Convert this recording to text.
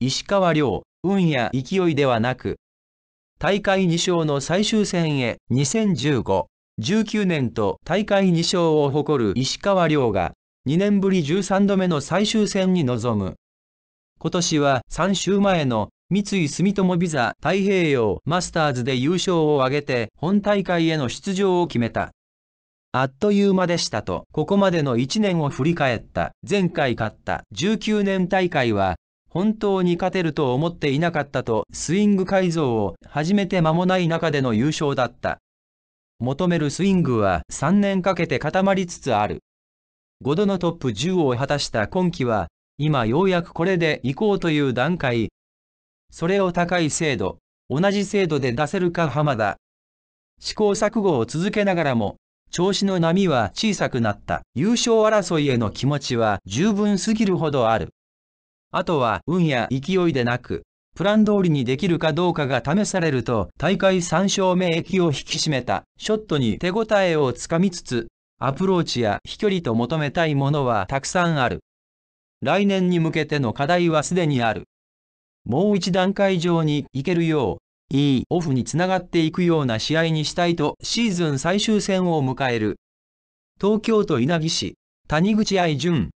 石川遼、運や勢いではなく、大会2勝の最終戦へ2015、19年と大会2勝を誇る石川遼が、2年ぶり13度目の最終戦に臨む。今年は3週前の三井住友ビザ太平洋マスターズで優勝を挙げて本大会への出場を決めた。あっという間でしたと、ここまでの1年を振り返った。前回勝った19年大会は本当に勝てると思っていなかったとスイング改造を始めて間もない中での優勝だった。求めるスイングは3年かけて固まりつつある。5度のトップ10を果たした今季は、今ようやくこれで行こうという段階。それを高い精度、同じ精度で出せるか浜田。試行錯誤を続けながらも、調子の波は小さくなった優勝争いへの気持ちは十分すぎるほどある。あとは運や勢いでなく、プラン通りにできるかどうかが試されると大会3勝目駅を引き締めたショットに手応えをつかみつつ、アプローチや飛距離と求めたいものはたくさんある。来年に向けての課題はすでにある。もう一段階上に行けるよう、いいオフにつながっていくような試合にしたいとシーズン最終戦を迎える。東京都稲城市、谷口愛淳。